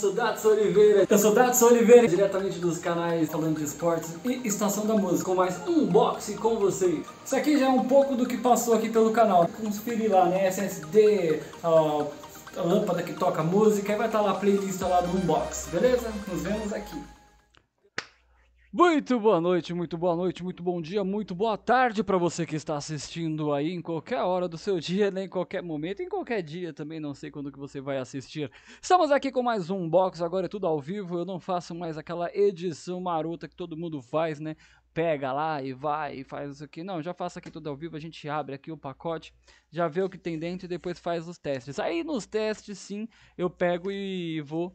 sou Dats Oliveira. Eu sou Dats Oliveira, diretamente dos canais Falando de Esportes e Estação da Música, com mais um boxe com vocês. Isso aqui já é um pouco do que passou aqui pelo canal. Conspire lá, né? SSD, ó, a lâmpada que toca música, e vai estar tá lá a playlist lá do unbox, beleza? Nos vemos aqui. Muito boa noite, muito boa noite, muito bom dia, muito boa tarde para você que está assistindo aí em qualquer hora do seu dia, né? em qualquer momento, em qualquer dia também, não sei quando que você vai assistir. Estamos aqui com mais um box, agora é tudo ao vivo, eu não faço mais aquela edição marota que todo mundo faz, né? Pega lá e vai e faz isso aqui. Não, já faço aqui tudo ao vivo, a gente abre aqui o pacote, já vê o que tem dentro e depois faz os testes. Aí nos testes, sim, eu pego e vou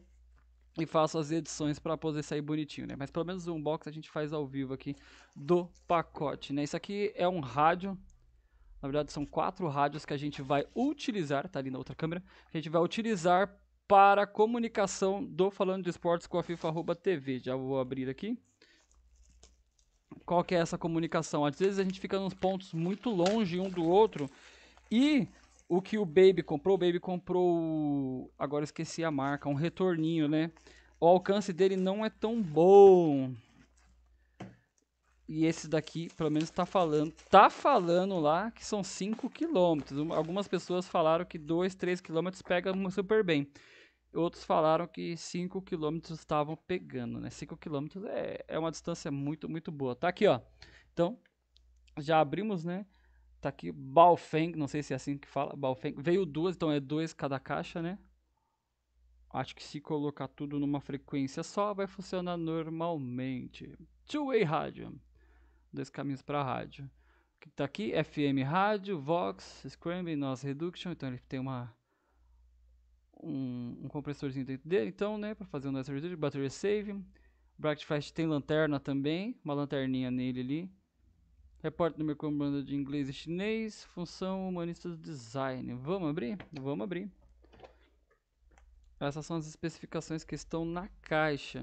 e faço as edições para poder sair bonitinho, né? Mas pelo menos o unbox a gente faz ao vivo aqui do pacote, né? Isso aqui é um rádio, na verdade são quatro rádios que a gente vai utilizar, tá ali na outra câmera, a gente vai utilizar para comunicação do Falando de Esportes com a FIFA TV. Já vou abrir aqui. Qual que é essa comunicação? Às vezes a gente fica nos pontos muito longe um do outro e o que o Baby comprou, o Baby comprou, agora esqueci a marca, um retorninho, né? O alcance dele não é tão bom. E esse daqui, pelo menos tá falando, tá falando lá que são 5 km. Algumas pessoas falaram que 2, 3 km pega super bem. Outros falaram que 5 km estavam pegando, né? 5 km é, é uma distância muito, muito boa. Tá aqui, ó. Então, já abrimos, né? Tá aqui Baofeng, não sei se é assim que fala, Baofeng. Veio duas, então é dois cada caixa, né? Acho que se colocar tudo numa frequência só vai funcionar normalmente. Two-way rádio. Dois caminhos para rádio. O que tá aqui? FM rádio, Vox, Scramble, Noise Reduction. Então ele tem uma um, um compressorzinho dentro dele, então, né, para fazer um noise reduction, battery save. Bright Flash tem lanterna também, uma lanterninha nele ali. Repórter do mercado de inglês e chinês, função humanista do design. Vamos abrir? Vamos abrir. Essas são as especificações que estão na caixa.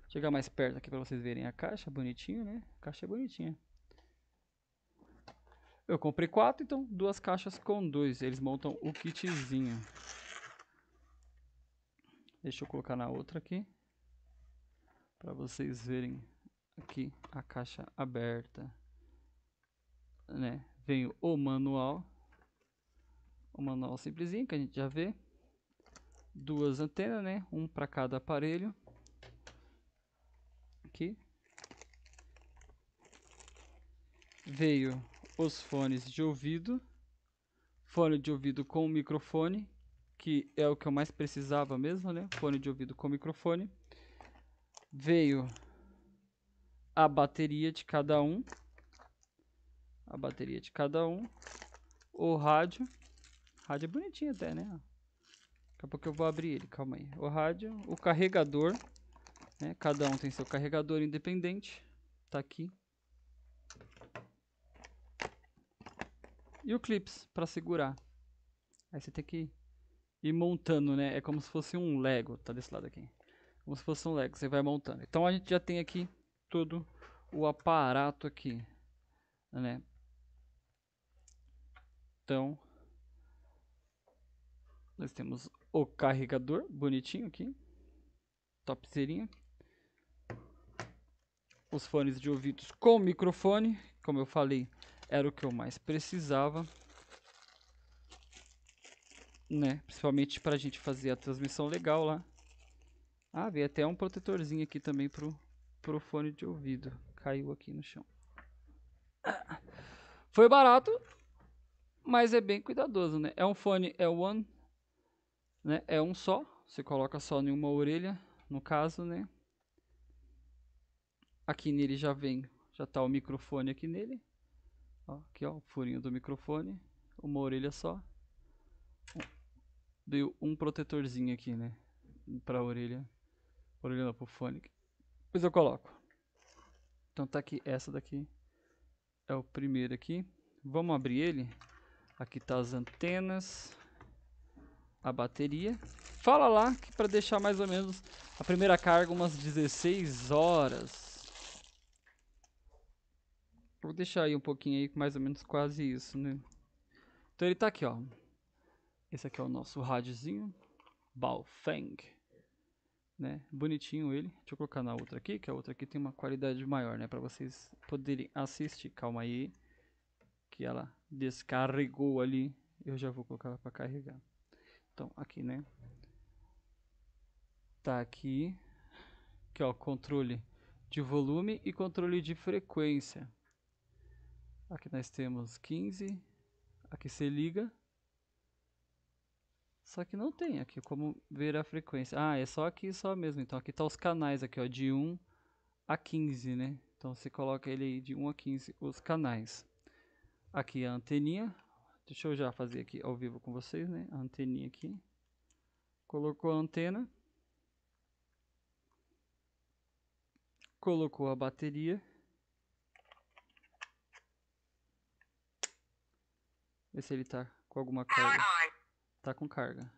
Vou chegar mais perto aqui para vocês verem a caixa, bonitinho, né? A caixa é bonitinha. Eu comprei quatro, então duas caixas com dois. Eles montam o kitzinho. Deixa eu colocar na outra aqui. Para vocês verem aqui a caixa aberta né, vem o manual, o manual simplesinho que a gente já vê, duas antenas, né, um para cada aparelho, aqui, veio os fones de ouvido, fone de ouvido com microfone, que é o que eu mais precisava mesmo, né, fone de ouvido com microfone, veio a bateria de cada um, a bateria de cada um, o rádio, rádio é bonitinho até, né? Daqui a pouco eu vou abrir ele, calma aí. O rádio, o carregador, né? Cada um tem seu carregador independente, tá aqui. E o clips para segurar. Aí você tem que ir montando, né? É como se fosse um Lego, tá desse lado aqui. Como se fosse um Lego, você vai montando. Então a gente já tem aqui todo o aparato aqui, né? Então, nós temos o carregador bonitinho aqui, topzeirinha. Os fones de ouvidos com microfone, como eu falei, era o que eu mais precisava. Né? Principalmente para a gente fazer a transmissão legal lá. Ah, veio até um protetorzinho aqui também pro, pro fone de ouvido. Caiu aqui no chão. Foi barato, mas é bem cuidadoso, né? É um fone é one, né? É um só, você coloca só em uma orelha, no caso, né? Aqui nele já vem, já tá o microfone aqui nele. Ó, aqui ó, o furinho do microfone, uma orelha só. Deu um protetorzinho aqui, né? Pra orelha. Orelha não, pro fone. Depois eu coloco. Então tá aqui, essa daqui é o primeiro aqui. Vamos abrir ele. Aqui tá as antenas, a bateria. Fala lá que para deixar mais ou menos a primeira carga umas 16 horas. Vou deixar aí um pouquinho aí, mais ou menos quase isso, né? Então ele tá aqui, ó. Esse aqui é o nosso rádiozinho, Baofeng, né? Bonitinho ele. Deixa eu colocar na outra aqui, que a outra aqui tem uma qualidade maior, né, para vocês poderem assistir. Calma aí que ela descarregou ali, eu já vou colocar para carregar. Então, aqui, né? Tá aqui, que é o controle de volume e controle de frequência. Aqui nós temos 15, aqui se liga. Só que não tem aqui como ver a frequência. Ah, é só aqui só mesmo. Então aqui tá os canais aqui, ó, de 1 a 15, né? Então você coloca ele aí de 1 a 15 os canais aqui a anteninha. Deixa eu já fazer aqui ao vivo com vocês, né? A anteninha aqui. Colocou a antena. Colocou a bateria. Ver se ele tá com alguma carga. Tá com carga.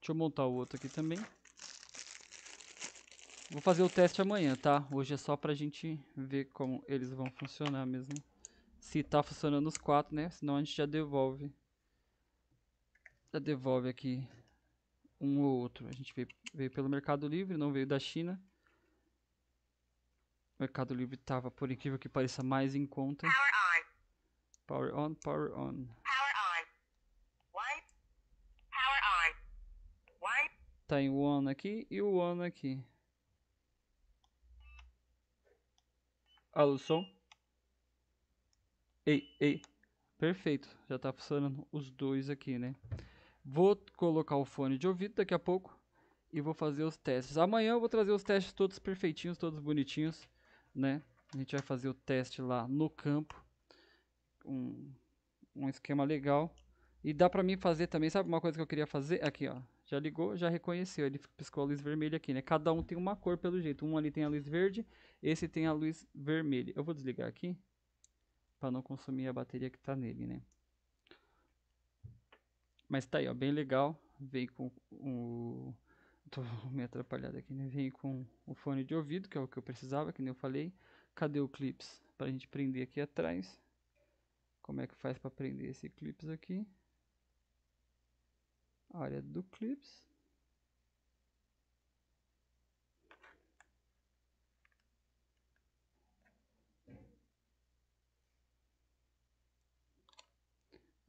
Deixa eu montar o outro aqui também. Vou fazer o teste amanhã, tá? Hoje é só pra gente ver como eles vão funcionar mesmo se tá funcionando os quatro, né? Senão a gente já devolve. Já devolve aqui um ou outro. A gente veio, veio pelo Mercado Livre, não veio da China. O Mercado Livre tava, por incrível que pareça, mais em conta. Power on, power on. Power on. One. Power on. One. Tá em one aqui e o one aqui. Alô, som. Ei, ei. Perfeito. Já tá funcionando os dois aqui, né? Vou colocar o fone de ouvido daqui a pouco e vou fazer os testes. Amanhã eu vou trazer os testes todos perfeitinhos, todos bonitinhos, né? A gente vai fazer o teste lá no campo. Um, um esquema legal. E dá pra mim fazer também, sabe uma coisa que eu queria fazer? Aqui, ó. Já ligou, já reconheceu. Ele piscou a luz vermelha aqui, né? Cada um tem uma cor, pelo jeito. Um ali tem a luz verde, esse tem a luz vermelha. Eu vou desligar aqui para não consumir a bateria que está nele, né? Mas tá aí, ó, bem legal. Vem com o tô me atrapalhado aqui, né? Vem com o fone de ouvido, que é o que eu precisava, que nem eu falei. Cadê o clips para a gente prender aqui atrás? Como é que faz para prender esse clips aqui? A área do clips.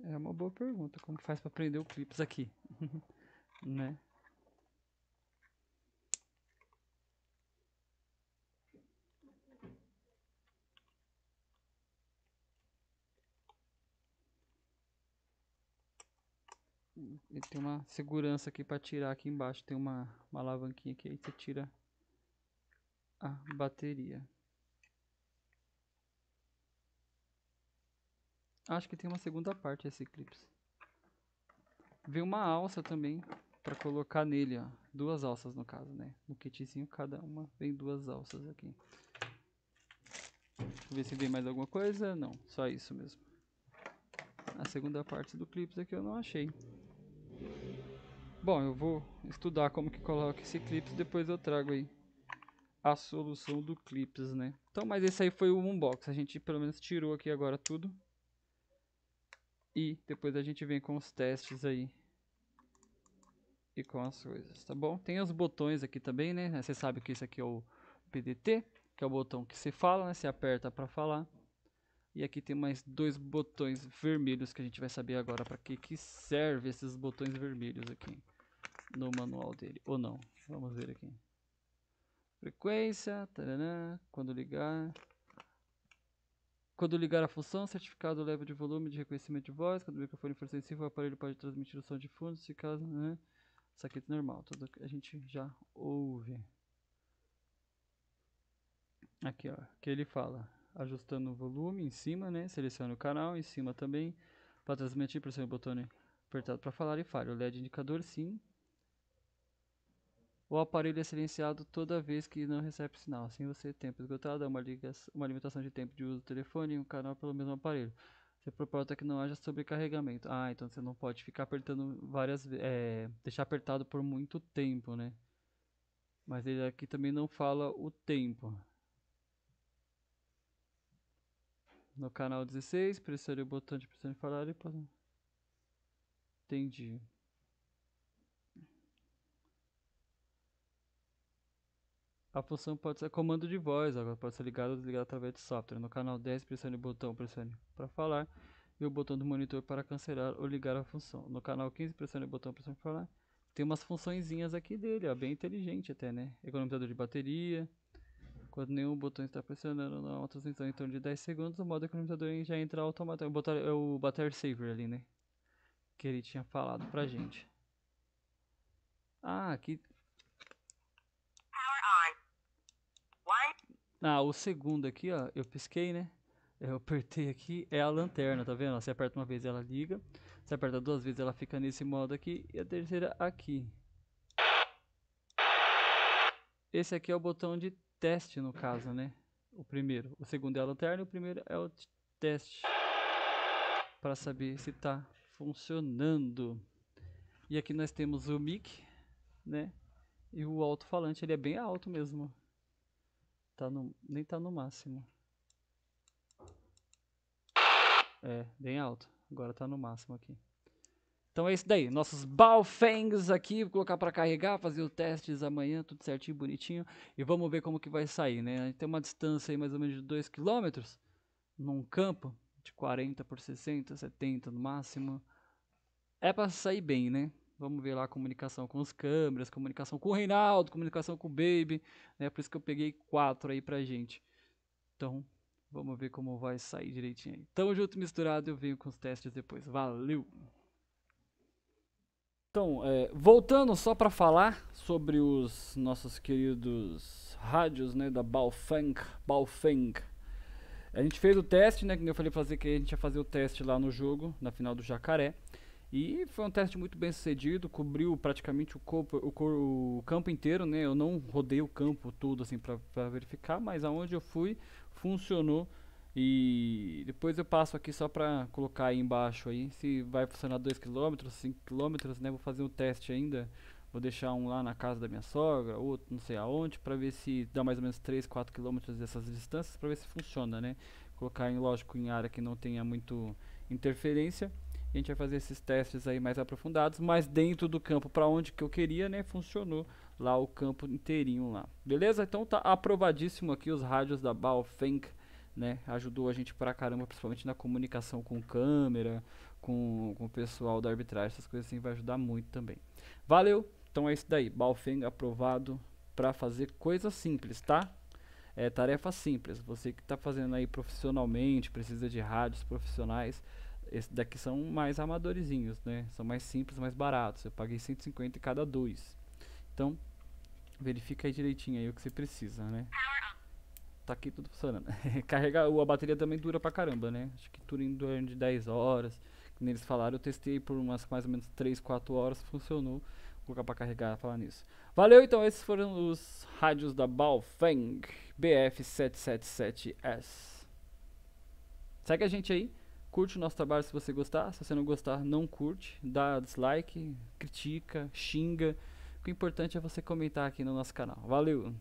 É uma boa pergunta, como que faz para prender o clips aqui, né? Ele tem uma segurança aqui para tirar aqui embaixo, tem uma, uma alavanquinha aqui, aí você tira a bateria. Acho que tem uma segunda parte esse eclipse. Veio uma alça também para colocar nele, ó. Duas alças no caso, né? No kitzinho cada uma vem duas alças aqui. Deixa eu ver se vem mais alguma coisa. Não, só isso mesmo. A segunda parte do clipe aqui eu não achei. Bom, eu vou estudar como que coloca esse clipe, depois eu trago aí a solução do clipes, né? Então, mas esse aí foi o unbox, a gente pelo menos tirou aqui agora tudo. E depois a gente vem com os testes aí. E com as coisas, tá bom? Tem os botões aqui também, né? Você sabe que isso aqui é o PDT, que é o botão que você fala, né? Você aperta para falar. E aqui tem mais dois botões vermelhos que a gente vai saber agora para que que serve esses botões vermelhos aqui no manual dele, ou não. Vamos ver aqui. Frequência, taranã, quando ligar, quando ligar a função, certificado leva de volume de reconhecimento de voz. Quando o microfone for sensível, o aparelho pode transmitir o som de fundo. Se caso, né? Isso aqui é normal, tudo a gente já ouve. Aqui, ó, que ele fala, ajustando o volume em cima, né? Seleciona o canal em cima também. Para transmitir, pressione o botão apertado para falar e fale. O LED indicador, sim o aparelho é silenciado toda vez que não recebe sinal. Assim você tempo esgotado, há é uma, ligação, uma limitação de tempo de uso do telefone e um canal pelo mesmo aparelho. Você proposta que não haja sobrecarregamento. Ah, então você não pode ficar apertando várias é, deixar apertado por muito tempo, né? Mas ele aqui também não fala o tempo. No canal 16, pressione o botão de pressione falar e... Entendi. A função pode ser comando de voz, agora pode ser ligada ou desligada através de software. No canal 10, pressione o botão pressione para falar e o botão do monitor para cancelar ou ligar a função. No canal 15, pressione o botão pressione para falar. Tem umas funçõezinhas aqui dele, ó, bem inteligente até, né? Economizador de bateria. Quando nenhum botão está pressionando na outra função em torno de 10 segundos, o modo economizador já entra automaticamente. é o Battery Saver ali, né? Que ele tinha falado pra gente. Ah, aqui Ah, o segundo aqui, ó, eu pisquei, né? Eu apertei aqui, é a lanterna, tá vendo? você aperta uma vez, ela liga. Você aperta duas vezes, ela fica nesse modo aqui. E a terceira aqui. Esse aqui é o botão de teste, no caso, né? O primeiro. O segundo é a lanterna e o primeiro é o teste. Para saber se tá funcionando. E aqui nós temos o mic, né? E o alto-falante, ele é bem alto mesmo tá no, nem tá no máximo. É, bem alto. Agora tá no máximo aqui. Então é isso daí. Nossos Balfangs aqui, vou colocar para carregar, fazer os testes amanhã, tudo certinho, bonitinho. E vamos ver como que vai sair, né? A gente tem uma distância aí mais ou menos de 2 km num campo de 40 por 60, 70 no máximo. É para sair bem, né? Vamos ver lá comunicação com os câmeras, comunicação com o Reinaldo, comunicação com o Baby, né? Por isso que eu peguei quatro aí pra gente. Então, vamos ver como vai sair direitinho aí. Tamo junto, misturado, eu venho com os testes depois. Valeu! Então, é, voltando só para falar sobre os nossos queridos rádios, né, da Baofeng, Baofeng. A gente fez o teste, né, que eu falei fazer que a gente ia fazer o teste lá no jogo, na final do Jacaré. E foi um teste muito bem sucedido, cobriu praticamente o, corpo, o, o campo inteiro, né? Eu não rodei o campo todo assim para verificar, mas aonde eu fui funcionou. E depois eu passo aqui só para colocar aí embaixo aí se vai funcionar 2 km, 5 km, né? Vou fazer um teste ainda. Vou deixar um lá na casa da minha sogra, outro não sei aonde, para ver se dá mais ou menos 3, 4 km dessas distâncias, para ver se funciona, né? Colocar em lógico em área que não tenha muito interferência. A gente vai fazer esses testes aí mais aprofundados, mas dentro do campo para onde que eu queria, né, funcionou lá o campo inteirinho lá. Beleza? Então tá aprovadíssimo aqui os rádios da Baofeng, né? Ajudou a gente pra caramba, principalmente na comunicação com câmera, com, com o pessoal da arbitragem, essas coisas assim vai ajudar muito também. Valeu! Então é isso daí, Baofeng aprovado para fazer coisa simples, tá? É tarefa simples. Você que está fazendo aí profissionalmente, precisa de rádios profissionais, esse daqui são mais amadorizinhos, né? São mais simples, mais baratos. Eu paguei 150 em cada dois. Então, verifica aí direitinho aí o que você precisa, né? Tá aqui tudo funcionando. Carregar a bateria também dura pra caramba, né? Acho que dura em torno de 10 horas. Como eles falaram, eu testei por umas mais ou menos 3, 4 horas, funcionou. Vou colocar pra carregar, falar nisso. Valeu, então, esses foram os rádios da Baofeng BF777S. Segue a gente aí. Curte o nosso trabalho se você gostar. Se você não gostar, não curte. Dá dislike, critica, xinga. O é importante é você comentar aqui no nosso canal. Valeu!